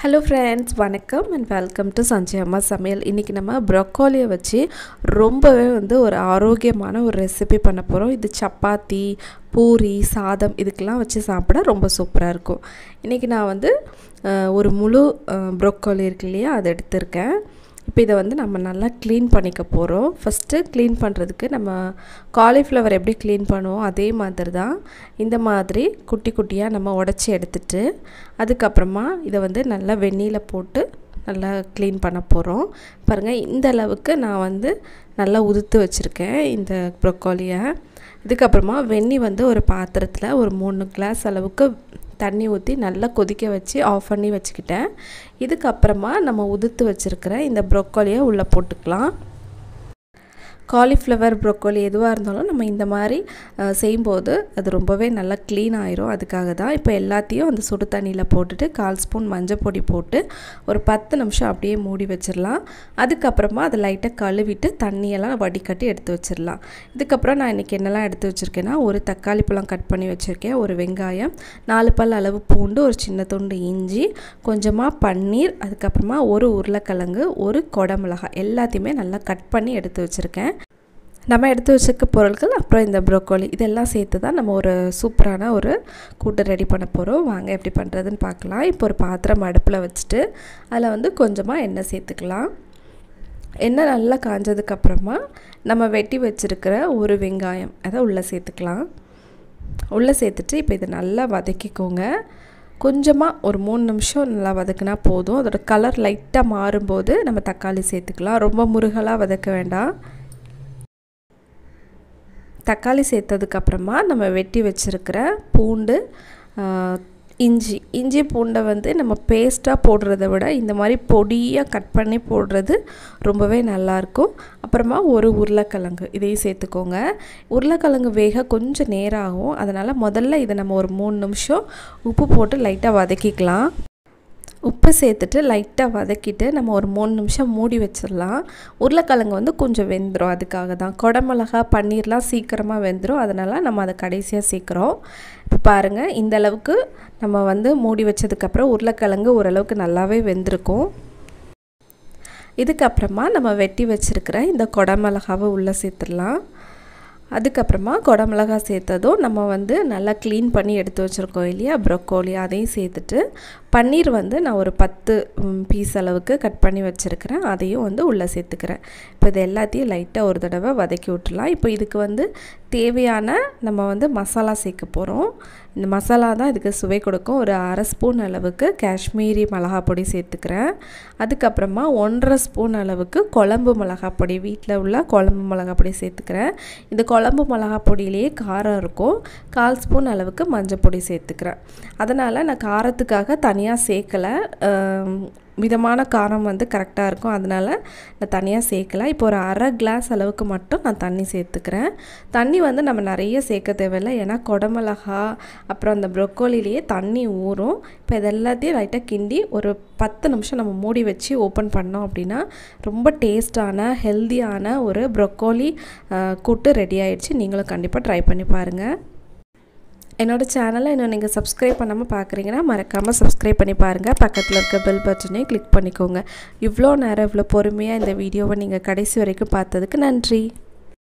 hello friends வணக்கம் and welcome to Sanjay அம்மா சமையல் இன்றைக்கி நம்ம ப்ரொக்கோலியை வச்சு ரொம்பவே வந்து ஒரு ஆரோக்கியமான ஒரு ரெசிபி பண்ண போகிறோம் இது சப்பாத்தி பூரி சாதம் இதுக்கெல்லாம் வச்சு சாப்பிட ரொம்ப சூப்பராக இருக்கும் இன்றைக்கி நான் வந்து ஒரு முழு ப்ரொக்கோலி இருக்கு இல்லையா அதை எடுத்திருக்கேன் இப்போ இதை வந்து நம்ம நல்லா க்ளீன் பண்ணிக்க போகிறோம் ஃபஸ்ட்டு க்ளீன் பண்ணுறதுக்கு நம்ம காலிஃப்ளவர் எப்படி க்ளீன் பண்ணுவோம் அதே மாதிரி தான் இந்த மாதிரி குட்டி குட்டியாக நம்ம உடச்சி எடுத்துட்டு அதுக்கப்புறமா இதை வந்து நல்லா வெந்நீரில் போட்டு நல்லா க்ளீன் பண்ண போகிறோம் பாருங்கள் இந்த அளவுக்கு நான் வந்து நல்லா உதுத்து வச்சுருக்கேன் இந்த ப்ரொக்கோலியை இதுக்கப்புறமா வெந்நி வந்து ஒரு பாத்திரத்தில் ஒரு மூணு கிளாஸ் அளவுக்கு தண்ணி ஊற்றி நல்லா கொதிக்க வச்சு ஆஃப் பண்ணி வச்சுக்கிட்டேன் இதுக்கப்புறமா நம்ம உதுத்து வச்சுருக்கிற இந்த ப்ரொக்கோலியை உள்ளே போட்டுக்கலாம் காலிஃப்ளவர் ப்ரொக்கோலி எதுவாக இருந்தாலும் நம்ம இந்த மாதிரி செய்யும்போது அது ரொம்பவே நல்லா க்ளீன் ஆயிரும் அதுக்காக தான் இப்போ எல்லாத்தையும் அந்த சுடு தண்ணியில் போட்டுட்டு கால் ஸ்பூன் மஞ்சள் பொடி போட்டு ஒரு பத்து நிமிஷம் அப்படியே மூடி வச்சிடலாம் அதுக்கப்புறமா அதை லைட்டாக கழுவிட்டு தண்ணியெல்லாம் வடிகட்டி எடுத்து வச்சிடலாம் இதுக்கப்புறம் நான் இன்றைக்கி என்னெல்லாம் எடுத்து வச்சுருக்கேன்னா ஒரு தக்காளி பழம் கட் பண்ணி வச்சுருக்கேன் ஒரு வெங்காயம் நாலு பல் அளவு பூண்டு ஒரு சின்ன துண்டு இஞ்சி கொஞ்சமாக பன்னீர் அதுக்கப்புறமா ஒரு உருளைக்கிழங்கு ஒரு கொடமிளகாய் எல்லாத்தையுமே நல்லா கட் பண்ணி எடுத்து வச்சுருக்கேன் நம்ம எடுத்து வச்சுக்க பொருட்கள் அப்புறம் இந்த ப்ரோக்கோலி இதெல்லாம் சேர்த்து தான் நம்ம ஒரு சூப்பரான ஒரு கூட்டு ரெடி பண்ண போகிறோம் வாங்க எப்படி பண்ணுறதுன்னு பார்க்கலாம் இப்போ ஒரு பாத்திரம் அடுப்பில் வச்சுட்டு அதில் வந்து கொஞ்சமாக எண்ணெய் சேர்த்துக்கலாம் எண்ணெய் நல்லா காஞ்சதுக்கப்புறமா நம்ம வெட்டி வச்சுருக்கிற ஒரு வெங்காயம் அதை உள்ளே சேர்த்துக்கலாம் உள்ளே சேர்த்துட்டு இப்போ இதை நல்லா வதக்கிக்கோங்க கொஞ்சமாக ஒரு மூணு நிமிஷம் நல்லா வதக்குனா போதும் அதோடய கலர் லைட்டாக மாறும்போது நம்ம தக்காளி சேர்த்துக்கலாம் ரொம்ப முருகலாக வதக்க வேண்டாம் தக்காளி சேர்த்ததுக்கப்புறமா நம்ம வெட்டி வச்சுருக்கிற பூண்டு இஞ்சி இஞ்சி பூண்டை வந்து நம்ம பேஸ்ட்டாக போடுறத விட இந்த மாதிரி பொடியாக கட் பண்ணி போடுறது ரொம்பவே நல்லாயிருக்கும் அப்புறமா ஒரு உருளைக்கிழங்கு இதையும் சேர்த்துக்கோங்க உருளைக்கிழங்கு வேக கொஞ்சம் நேரம் ஆகும் அதனால் முதல்ல இதை நம்ம ஒரு மூணு நிமிஷம் உப்பு போட்டு லைட்டாக வதக்கிக்கலாம் உப்பு சேர்த்துட்டு லைட்டாக வதக்கிட்டு நம்ம ஒரு மூணு நிமிஷம் மூடி வச்சிடலாம் உருளைக்கிழங்கு வந்து கொஞ்சம் வெந்துடும் அதுக்காக தான் குடமிளகா பன்னீர்லாம் சீக்கிரமாக வெந்துடும் அதனால் நம்ம அதை கடைசியாக சீக்கிரம் இப்போ பாருங்கள் இந்தளவுக்கு நம்ம வந்து மூடி வச்சதுக்கப்புறம் உருளைக்கிழங்கு ஓரளவுக்கு நல்லாவே வெந்திருக்கும் இதுக்கப்புறமா நம்ம வெட்டி வச்சுருக்கிற இந்த கொடமிளகாவை உள்ளே சேர்த்துடலாம் அதுக்கப்புறமா குடமிளகாய் சேர்த்ததும் நம்ம வந்து நல்லா க்ளீன் பண்ணி எடுத்து வச்சுருக்கோம் இல்லையா ப்ரொக்கோலி அதையும் சேர்த்துட்டு பன்னீர் வந்து நான் ஒரு பத்து பீஸ் அளவுக்கு கட் பண்ணி வச்சுருக்கிறேன் அதையும் வந்து உள்ளே சேர்த்துக்கிறேன் இப்போ இது எல்லாத்தையும் லைட்டாக ஒரு தடவை வதக்கி விட்டுலாம் இப்போ இதுக்கு வந்து தேவையான நம்ம வந்து மசாலா சேர்க்க போகிறோம் இந்த மசாலா தான் இதுக்கு சுவை கொடுக்கும் ஒரு அரை ஸ்பூன் அளவுக்கு காஷ்மீரி மிளகா பொடி சேர்த்துக்கிறேன் அதுக்கப்புறமா ஒன்றரை ஸ்பூன் அளவுக்கு குழம்பு மிளகா பொடி வீட்டில் உள்ள குழம்பு மிளகா பொடி சேர்த்துக்கிறேன் இந்த குழம்பு மிளகா பொடியிலேயே காரம் இருக்கும் கால் ஸ்பூன் அளவுக்கு மஞ்சள் பொடி சேர்த்துக்கிறேன் அதனால் நான் காரத்துக்காக தனியாக சேர்க்கலை மிதமான காரம் வந்து கரெக்டாக இருக்கும் அதனால் நான் தனியாக சேர்க்கலை இப்போ ஒரு அரை கிளாஸ் அளவுக்கு மட்டும் நான் தண்ணி சேர்த்துக்கிறேன் தண்ணி வந்து நம்ம நிறைய சேர்க்க தேவையில்லை ஏன்னா குடமிளகா அப்புறம் அந்த ப்ரொக்கோலிலேயே தண்ணி ஊறும் இப்போ இதெல்லாத்தையும் லைட்டாக கிண்டி ஒரு பத்து நிமிஷம் நம்ம மூடி வச்சு ஓப்பன் பண்ணோம் அப்படின்னா ரொம்ப டேஸ்டான ஹெல்த்தியான ஒரு ப்ரொக்கோலி கூட்டு ரெடி ஆகிடுச்சு நீங்களும் கண்டிப்பாக ட்ரை பண்ணி பாருங்கள் என்னோடய சேனலை இன்னும் நீங்கள் சப்ஸ்கிரைப் பண்ணாமல் பார்க்குறீங்கன்னா மறக்காமல் சப்ஸ்கிரைப் பண்ணி பாருங்கள் பக்கத்தில் இருக்க பெல் பட்டனையும் கிளிக் பண்ணிக்கோங்க இவ்வளோ நேரம் இவ்வளோ பொறுமையாக இந்த வீடியோவை நீங்கள் கடைசி வரைக்கும் பார்த்ததுக்கு நன்றி